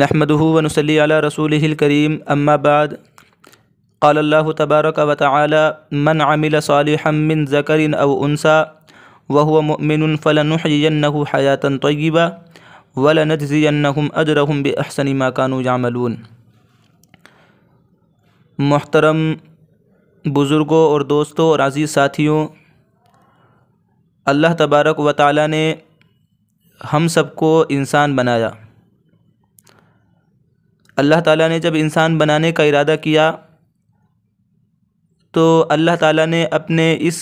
नहमदहू वनसली रसूल करीम अम्माबाद क़ाल्ला तबारक व ताली मन आमिल सालहमिन ज़करिन अव उनसा वह मिन हयातन तयबा वलनजीनहम अजरहम बहसनी माकानू जामलून मोहतरम बुज़ुर्गों और दोस्तों और अज़ीज़ साथियों अल्लाह तबारक व ताली ने हम सबको इंसान बनाया अल्लाह ताला ने जब इंसान बनाने का इरादा किया तो अल्लाह ताला ने अपने इस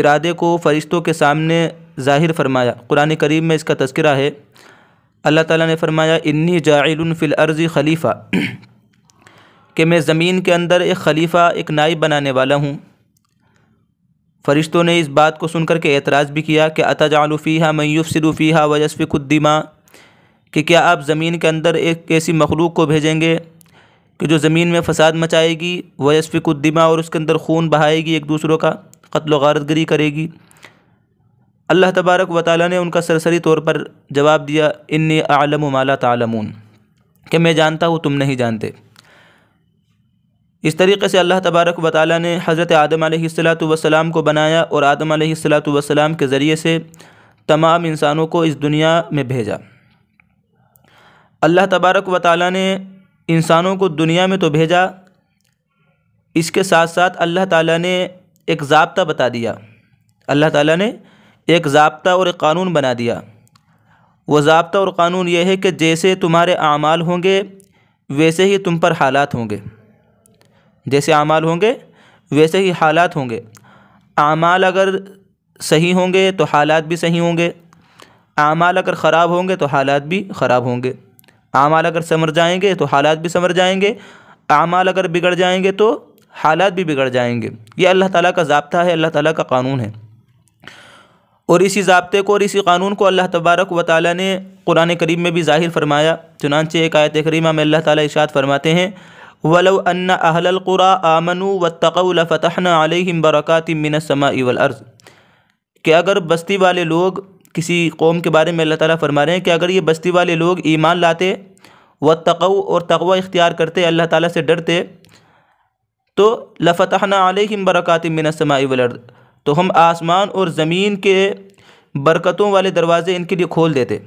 इरादे को फ़रिश्तों के सामने ज़ाहिर फरमाया कुरान करीम में इसका तस्करा है अल्लाह ताला ने फरमाया इन्नी जाइल फ़िल खलीफ़ा कि मैं ज़मीन के अंदर एक खलीफ़ा एक नाइब बनाने वाला हूँ फ़रिश्तों ने इस बात को सुनकर के एतराज़ भी किया कि अतजालफ़ी हा मयूफ़ सिरूफ़ी हा वजसफ़ी खुद्दीमा कि क्या आप ज़मीन के अंदर एक ऐसी मखलूक को भेजेंगे कि जो ज़मीन में फ़साद मचाएगी वयसफ़िकुद्दिमा और उसके अंदर खून बहाएगी एक दूसरों का कत्ल गारतगरी करेगी अल्लाह तबारक व ताली ने उनका सरसरी तौर पर जवाब दिया इन आलम माला तालमून कि मैं जानता हूँ तुम नहीं जानते इस तरीके से अल्लाह तबारक व ताली ने हज़रत आदम सलाम को बनाया और आदम सलाम के ज़रिए से तमाम इंसानों को इस दुनिया में भेजा अल्लाह तबारक व ताली ने इंसानों को दुनिया में तो भेजा इसके साथ साथ अल्लाह ताला ने एक जबता बता दिया अल्लाह ताला ने एक जबता और एक कानून बना दिया वो जबता और कानून ये है कि जैसे तुम्हारे अमाल होंगे वैसे ही तुम पर हालात होंगे जैसे अमाल होंगे वैसे ही हालात होंगे अमाल अगर सही होंगे तो हालात भी सही होंगे अमाल अगर ख़राब होंगे तो हालात भी ख़राब होंगे आमाल अगर समर जाएंगे तो हालात भी समर जाएंगे आमाल अगर बिगड़ जाएंगे तो हालात भी बिगड़ जाएंगे ये अल्लाह ताला का जबता है अल्लाह ताला का कानून है और इसी जबते को और इसी कानून को अल्लाह तबारक व ताली ने कुरान करीम में भी जाहिर फरमाया चुनानचे एक आयत करीमा में अल्लाह ताली इशात फरमाते हैं वलो अन्ना कुरा आमनु व तकफ़तहना अलहिम बरक़ातिमिनसमा इवल अर्ज़ कि अगर बस्ती वाले लोग किसी कौम के बारे में अल्लाह ताला फरमा रहे हैं कि अगर ये बस्ती वाले लोग ईमान लाते व तकव और तकवा इख्तियार करते अल्लाह ताला से डरते तो लफतहना आलिम बरक़ात मिनसमाई वलर्द तो हम आसमान और ज़मीन के बरकतों वाले दरवाज़े इनके लिए खोल देते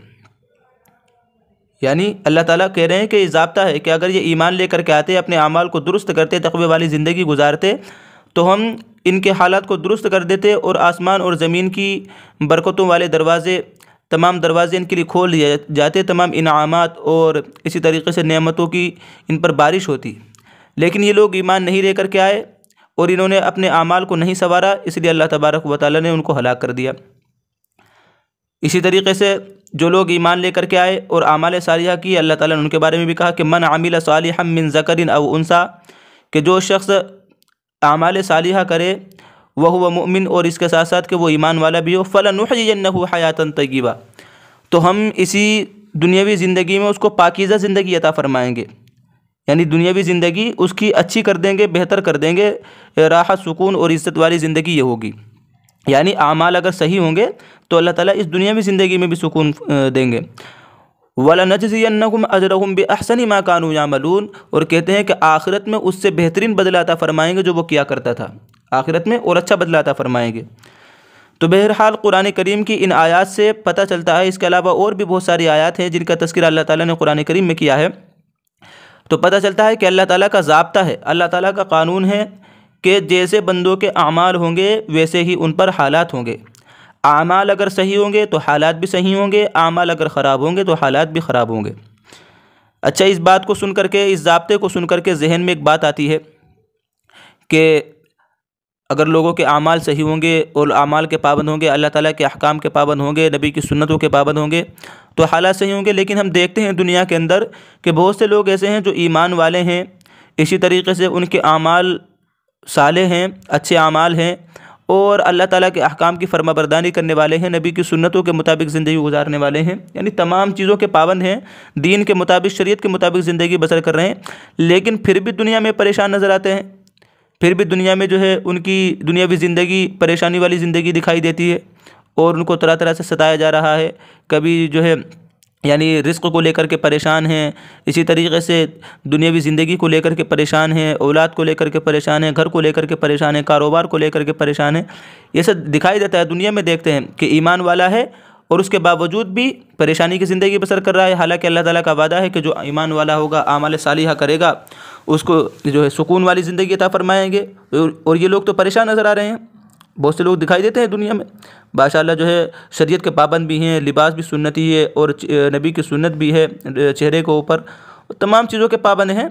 यानी अल्लाह ताला कह रहे हैं कि जबता है कि अगर ये ईमान लेकर के आते अपने अमाल को दुरुस्त करते तकबे वाली ज़िंदगी गुजारते तो हम इनके हालात को दुरुस्त कर देते और आसमान और ज़मीन की बरकतों वाले दरवाज़े तमाम दरवाज़े इनके लिए खोल दिए जाते तमाम इनाम और इसी तरीके से नमतों की इन पर बारिश होती लेकिन ये लोग ईमान नहीं लेकर के आए और इन्होंने अपने अमाल को नहीं संवारा इसलिए अल्लाह तबारक व ताली ने उनको हलाक कर दिया इसी तरीके से जो लोग ईमान लेकर के आए और आमाल सालिया की अल्लाह ताला ने उनके बारे में भी कहा कि मन आमिल हम मिन जकरिन अव उनसा कि जो शख्स आमाल साल करे वह व मुमिन और इसके साथ साथ के वो ईमान वाला भी हो फ़लान हयातन तगीबा तो हम इसी दुनियावी ज़िंदगी में उसको पाकिज़ा ज़िंदगी अता फ़रमाएँगे यानी दुनियावी ज़िंदगी उसकी अच्छी कर देंगे बेहतर कर देंगे राहत सुकून और इज़्ज़त वाली ज़िंदगी ये होगी यानी आमाल अगर सही होंगे तो अल्लाह ताला इस दुनियावी ज़िंदगी में भी सुकून देंगे वला नजयनकुम अजरहम बहसन माँ कानू यामलून और कहते हैं कि आखिरत में उससे बेहतरीन बदलाता फ़रमाएंगे जो वो किया करता था आखिरत में और अच्छा बदलाता फ़रमाएंगे तो बहरहाल कुरान करीम की इन आयात से पता चलता है इसके अलावा और भी बहुत सारी आयात हैं जिनका तस्कर अल्लाह ताला ने कुरान करीम में किया है तो पता चलता है कि अल्लाह ताला का जबता है अल्लाह ताला का कानून है कि जैसे बंदों के अमाल होंगे वैसे ही उन पर हालात होंगे आमाल अगर सही होंगे तो हालात भी सही होंगे आमाल अगर ख़राब होंगे तो हालात भी ख़राब होंगे अच्छा इस बात को सुन करके इस जबते को सुन करके जहन में एक बात आती है कि अगर लोगों के अमाल सही होंगे और अमाल के पाबंद होंगे अल्लाह ताला के अहकाम के पाबंद होंगे नबी की सुन्नतों के पाबंद होंगे तो हालात सही होंगे लेकिन हम देखते हैं दुनिया के अंदर कि बहुत से लोग ऐसे हैं जो ईमान वाले हैं इसी तरीके से उनके अमाल साले हैं अच्छे अमाल हैं और अल्लाह ताला के अहकाम की फर्माबरदारी करने वाले हैं नबी की सुन्नतों के मुताबिक ज़िंदगी गुजारने वाले हैं यानी तमाम चीज़ों के पाबंद हैं दीन के मुताबिक शरीयत के मुताबिक ज़िंदगी बसर कर रहे हैं लेकिन फिर भी दुनिया में परेशान नज़र आते हैं फिर भी दुनिया में जो है उनकी दुनियावी ज़िंदगी परेशानी वाली ज़िंदगी दिखाई देती है और उनको तरह तरह से सताया जा रहा है कभी जो है यानी रिस्क को लेकर के परेशान हैं इसी तरीके से दुनियावी ज़िंदगी को लेकर के परेशान हैं औलाद को लेकर के परेशान हैं घर को लेकर के परेशान हैं कारोबार को लेकर के परेशान हैं ये सब दिखाई देता है दुनिया में देखते हैं कि ईमान वाला है और उसके बावजूद भी परेशानी की ज़िंदगी बसर कर रहा है हालांकि अल्लाह ताला का वादा है कि जो ईमान वाला होगा आमाल सालिहा करेगा उसको जो है सुकून वाली ज़िंदगी अता फरमाएंगे और ये लोग तो परेशान नज़र आ रहे हैं बहुत से लोग दिखाई देते हैं दुनिया में बादशाह जो है शरीयत के पाबंद भी हैं लिबास भी सुन्नती है और नबी की सुन्नत भी है चेहरे के ऊपर तमाम चीज़ों के पाबंद हैं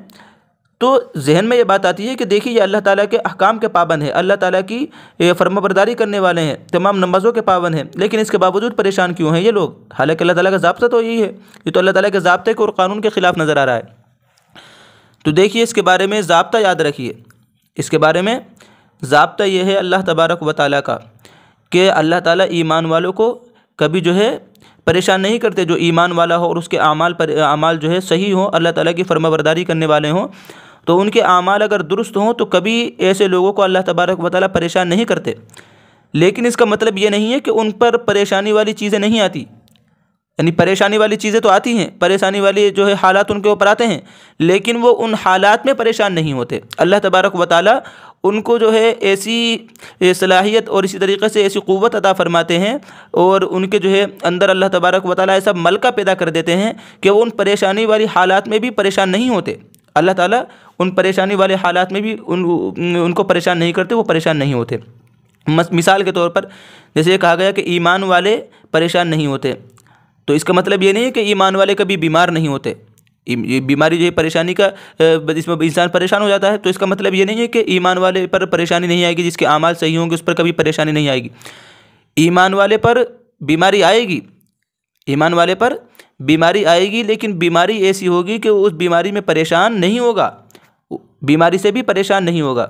तो जहन में ये बात आती है कि देखिए ये अल्लाह ताला के अहकाम के पाबंद है अल्लाह ताला की फर्माबरदारी करने वाले हैं तमाम नमाज़ों के पाबंद हैं लेकिन इसके बावजूद परेशान क्यों हैं ये लोग हालांकि अल्लाह ताला का जबता तो यही है ये तो अल्लाह ताला के जबते के और कानून के ख़िलाफ़ नज़र आ रहा है तो देखिए इसके बारे में जबता याद रखिए इसके बारे में जबता यह है अल्लाह तबारक व ताल का कि अल्लाह ताली ईमान वालों को कभी जो है परेशान नहीं करते जो ईमान वाला हो और उसके अमाल पर अमाल जो है सही हो अल्लाह ताला की फर्माबरदारी करने वाले हों तो उनके अमाल अगर दुरुस्त हों तो कभी ऐसे लोगों को अल्लाह तबारक व ताली परेशान नहीं करते लेकिन इसका मतलब ये नहीं है कि उन पर परेशानी वाली चीज़ें नहीं आती यानी परेशानी वाली चीज़ें तो आती हैं परेशानी वाली जो है हालात उनके ऊपर आते हैं लेकिन वो उन हालात में परेशान नहीं होते अल्लाह तबारक व ताली उनको जो है ऐसी सलाहियत और इसी तरीके से ऐसी क़वत अदा फ़रमाते हैं और उनके जो है अंदर अल्लाह तबारक वाली ऐसा मलका पैदा कर देते हैं कि वो उन परेशानी वाली हालात में भी परेशान नहीं होते अल्लाह ताला उन परेशानी वाले हालात में भी उन उनको परेशान नहीं करते वो परेशान नहीं होते मिसाल के तौर पर जैसे कहा गया कि ईमान वाले परेशान नहीं होते तो इसका मतलब ये नहीं है कि ईमान वाले कभी बीमार नहीं होते ये बीमारी जो है परेशानी का इसमें इंसान परेशान हो जाता है तो इसका मतलब ये नहीं है कि ईमान वाले पर परेशानी नहीं आएगी जिसके अमाल सही होंगे उस पर कभी परेशानी नहीं आएगी ईमान वाले पर बीमारी आएगी ईमान वाले पर बीमारी आएगी लेकिन बीमारी ऐसी होगी कि उस बीमारी में परेशान नहीं होगा बीमारी से भी परेशान नहीं होगा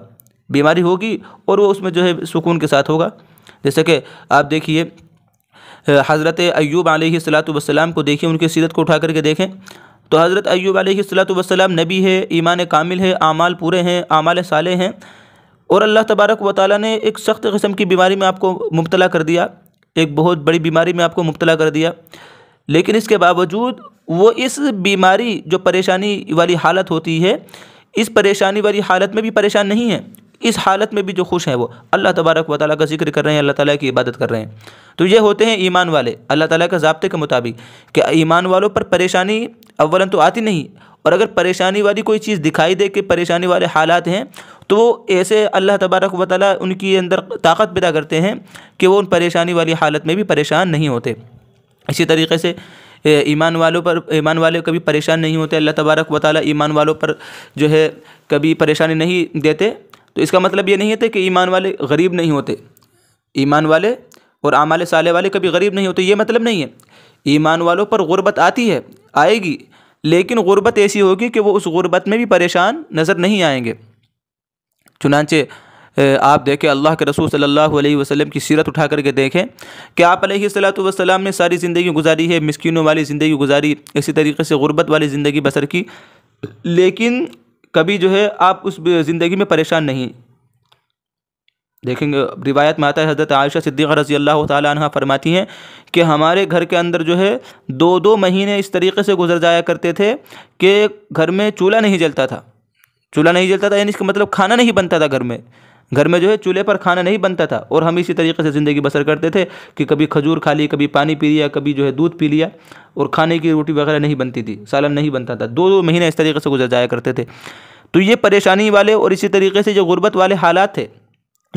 बीमारी होगी और वो उसमें जो है सुकून के साथ होगा जैसे कि आप देखिए हज़रत अयूब सलात वसलाम को देखिए उनकी सीरत को उठा करके देखें तो हज़रत अयूब आलतम नबी है ईमान कामिल है आमाल पूरे हैं आमाल साले हैं और अल्लाह तबारक व ने एक सख्त कस्म की बीमारी में आपको मुबतला कर दिया एक बहुत बड़ी बीमारी में आपको मुबतला कर दिया लेकिन इसके बावजूद वो इस बीमारी जो परेशानी वाली हालत होती है इस परेशानी वाली हालत में भी परेशान नहीं है इस हालत में भी जो खुश हैं वो अल्लाह तबारक व ताली का जिक्र कर रहे हैं अल्लाह ताली की इबादत कर रहे हैं तो ये होते हैं ईमान वाले अल्लाह ताली के जबते के मुताबिक कि ईमान वालों पर परेशानी अवलन तो आती नहीं और अगर परेशानी वाली कोई चीज़ दिखाई दे कि परेशानी वाले हालात हैं तो वो ऐसे अल्लाह तबारक व ताली उनकी अंदर ताकत पैदा करते हैं कि वो उन परेशानी वाली हालत में भी परेशान नहीं होते इसी तरीके से ईमान वालों पर ईमान वाले कभी परेशान नहीं होते अल्लाह तबारक व ताली ईमान वालों पर जो है कभी परेशानी नहीं देते तो इसका मतलब ये नहीं है कि ईमान वाले गरीब नहीं होते ईमान वाले और आमाले साले वाले कभी गरीब नहीं होते ये मतलब नहीं है ईमान वालों पर गुर्बत आती है आएगी लेकिन गुर्बत ऐसी होगी कि वो उस गुर्बत में भी परेशान नज़र नहीं आएंगे चुनाचे आप देखें अल्लाह के रसूल सल्लल्लाहु अलैहि वसल्लम की सीरत उठा करके देखें कि आप सलाम ने सारी ज़िंदगी गुजारी है मिसकिनों वाली ज़िंदगी गुजारी इसी तरीके से गुर्बत वाली ज़िंदगी बसर की लेकिन कभी जो है आप उस ज़िंदगी में परेशान नहीं देखेंगे रिवायत में आता है हज़रत आयशा सिद्दीक रज़ी अल्लाह तह फरमाती हैं कि हमारे घर के अंदर जो है दो दो महीने इस तरीके से गुजर जाया करते थे कि घर में चूल्हा नहीं जलता था चूल्हा नहीं जलता था यानी इसका मतलब खाना नहीं बनता था घर में घर में जो है चूल्हे पर खाना नहीं बनता था और हम इसी तरीके से ज़िंदगी बसर करते थे कि कभी खजूर खा ली कभी पानी पी लिया कभी जो है दूध पी लिया और खाने की रोटी वगैरह नहीं बनती थी सालन नहीं बनता था दो दो महीने इस तरीके से गुजर जाया करते थे तो ये परेशानी वाले और इसी तरीके से जो गुर्बत वाले हालात थे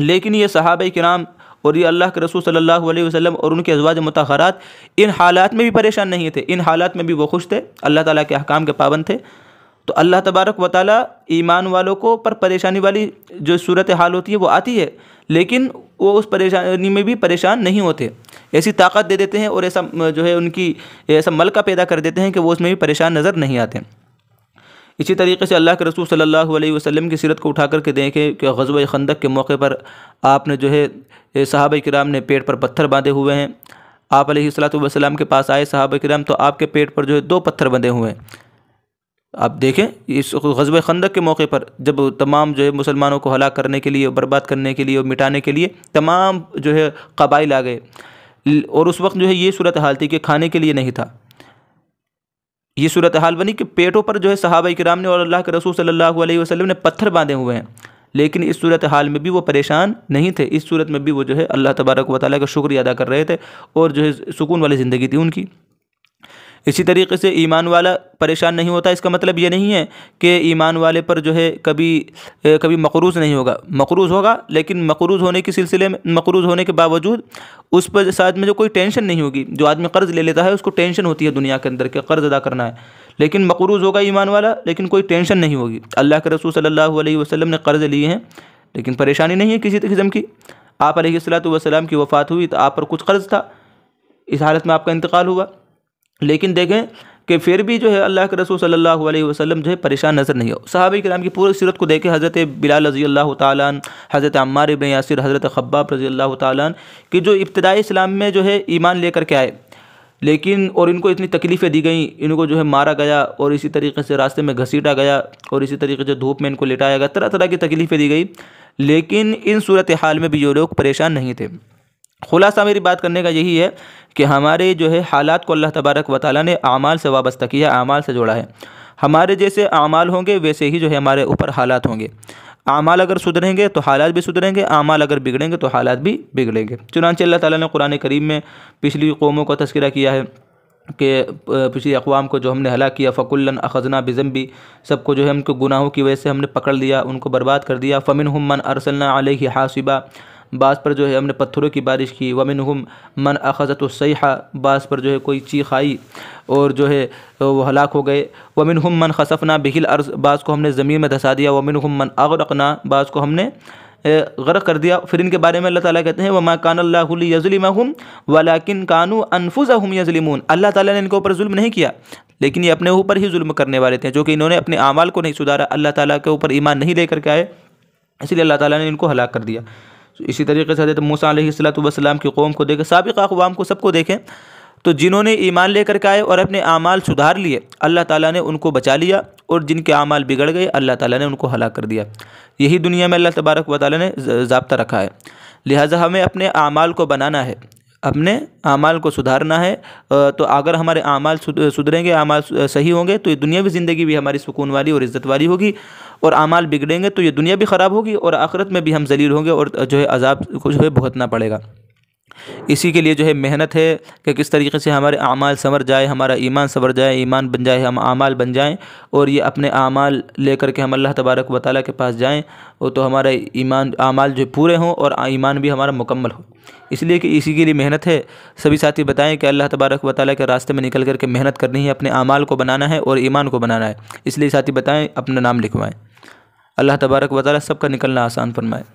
लेकिन ये सहाब कराम और ये अल्लाह के रसूल सल्लल्लाहु अलैहि वसल्लम और उनके अजवाज मतहरात इन हालात में भी परेशान नहीं थे इन हालात में भी वो खुश थे अल्लाह ताला के अहकाम के पाबंद थे तो अल्लाह तबारक व ईमान वालों को पर परेशानी वाली जो सूरत हाल होती है वो आती है लेकिन वो उस परेशानी में भी परेशान नहीं होते ऐसी ताकत दे देते हैं और ऐसा जो है उनकी ऐसा मलका पैदा कर देते हैं कि वो उसमें भी परेशान नज़र नहीं आते इसी तरीके से अल्लाह के रसूल सल्लल्लाहु अलैहि वसल्लम की सीरत को उठा करके देखें कि गजब खंदक के मौके पर आपने जो है साहब कराम ने पेट पर पत्थर बांधे हुए हैं आप सलाम के पास आए साहब कराम तो आपके पेट पर जो है दो पत्थर बंधे हुए हैं आप देखें इस गजब खंदक के मौके पर जब तमाम जो है मुसलमानों को हला करने के लिए बर्बाद करने के लिए और मिटाने के लिए तमाम जो है कबाइल आ गए और उस वक्त जो है ये सूरत हाल थी कि खाने के लिए नहीं था ये सूरत हाल बनी कि पेटों पर जो है सहाबा कराम ने और अल्लाह के रसूल सल्लल्लाहु अलैहि वसल्लम ने पत्थर बांधे हुए हैं लेकिन इस सूरत हाल में भी वो परेशान नहीं थे इस सूरत में भी वो जो है अल्लाह तबारक वाली का शुक्रिया अदा कर रहे थे और जो है सुकून वाली ज़िंदगी थी उनकी इसी तरीके से ईमान वाला परेशान नहीं होता इसका मतलब ये नहीं है कि ईमान वाले पर जो है कभी कभी मकरूज़ नहीं होगा मकरूज़ होगा लेकिन मकरूज़ होने के सिलसिले में मकरूज़ होने के बावजूद उस पर साथ में जो कोई टेंशन नहीं होगी जो आदमी कर्ज़ ले लेता है उसको टेंशन होती है दुनिया के अंदर के कर्ज़ अदा करना है लेकिन मकरूज़ होगा ईमान वाला लेकिन कोई टेंशन नहीं होगी अल्लाह के रसूल सल्लल्लाहु अलैहि वसल्लम ने कर्ज़ लिए हैं लेकिन परेशानी नहीं है किसी किस्म की आप सलात वसलाम की वफ़ात हुई तो आप पर कुछ कर्ज़ था इस हालत में आपका इंतकाल हुआ लेकिन देखें कि फिर भी जो है अल्लाह के रसूल सल्लल्लाहु अलैहि वसल्लम जो है परेशान नज़र नहीं हो साहब कराम की पूरी सीरत को देखें हज़रत बिलाल रजी अल्लाह तालन हज़रत अम्मार इबन यासिर हज़रत खब्बाब रजी अल्लाह तालन कि जो इब्तदाई इस्लाम में जो है ईमान लेकर के आए लेकिन और इनको इतनी तकलीफ़ें दी गई इनको जो है मारा गया और इसी तरीके से रास्ते में घसीटा गया और इसी तरीके से धूप में इनको लेटाया गया तरह तरह की तकलीफ़ें दी गई लेकिन इन सूरत हाल में भी ये लोग परेशान नहीं थे खुलासा मेरी बात करने का यही है कि हमारे जो है हालात को अल्लाह तबारक व ताली ने अमाल से वाबस्ता किया अमाल से जोड़ा है हमारे जैसे अमाल होंगे वैसे ही जो है हमारे ऊपर हालात होंगे अमाल अगर सुधरेंगे तो हालात भी सुधरेंगे अमाल अगर बिगड़ेंगे तो हालात भी बिगड़ेंगे चुनानचे अल्लाह ताली ने कुरान करीम में पिछली कौमों का तस्करा किया है कि पिछली अकवाम को जो हमने हला किया फ़कुल्लन अखजना भी सबको जो है उनको गुनाहों की वजह से हमने पकड़ लिया उनको बर्बाद कर दिया फ़मिन हमन अरसल्ला आलिह हासिबा बास पर जो है हमने पत्थरों की बारिश की वमिन हम मन अखजत सैहा बास पर जो है कोई चीख आई और जो है वो हलाक हो गए वमिन हम मन खसफना बिहिल अर्ज़ बास को हमने ज़मीन में धसा दिया वमिन हम मन अगरकना बास को हमने गर्क कर दिया फिर इनके बारे में अल्लाह ताला कहते हैं वमा कान अल्लाजलिमहम वलाकिन कानू अनफुज़हम यजलिमून अल्लाह ताला ने इनके ऊपर जुल्म नहीं किया लेकिन ये अपने ऊपर ही जुल्म करने वाले थे जो कि इन्होंने अपने अमाल को नहीं सुधारा अल्लाह ताला के ऊपर ईमान नहीं लेकर के आए इसलिए अल्लाह ताला ने इनको हलाक कर दिया इसी तरीके से हजरत मूसा सलाम की कौम को देखें सबक अकवाम को सबको देखें तो जिन्होंने ईमान लेकर के आए और अपने अमाल सुधार लिए अल्लाह ताला ने उनको बचा लिया और जिनके अमाल बिगड़ गए अल्लाह ताला ने उनको हलाक कर दिया यही दुनिया में अल्लाह तबारक वाली ने जबता रखा है लिहाजा हमें अपने आमाल को बनाना है अपने अमाल को सुधारना है तो अगर हमारे आमाल सुधरेंगे आमाल सही होंगे तो ये दुनियावी ज़िंदगी भी हमारी सुकून वाली और इज़्ज़त वाली होगी और अमाल बिगड़ेंगे तो ये दुनिया भी ख़राब होगी और आखिरत में भी हम जलील होंगे और जो है अजाब को जो है भुगतना पड़ेगा इसी के लिए जो है मेहनत है कि किस तरीके से हमारे अमाल संवर जाए हमारा ईमान संवर जाए ईमान बन जाए हम अमाल बन जाएँ और ये अपने अमाल लेकर के हम अल्लाह तबारक व ताली के पास जाएँ और तो हमारा ईमान अमाल जो पूरे हों और ईमान भी हमारा मुकम्मल हो इसलिए कि इसी के लिए मेहनत है सभी साथी बताएं कि अल्लाह तबारक व ताली के रास्ते में निकल करके मेहनत करनी है अपने अमाल को बनाना है और ईमान को बनाना है इसलिए साथी बताएँ अपना नाम लिखवाएँ अल्लाह तबारक व ताली सबका निकलना आसान फरमाए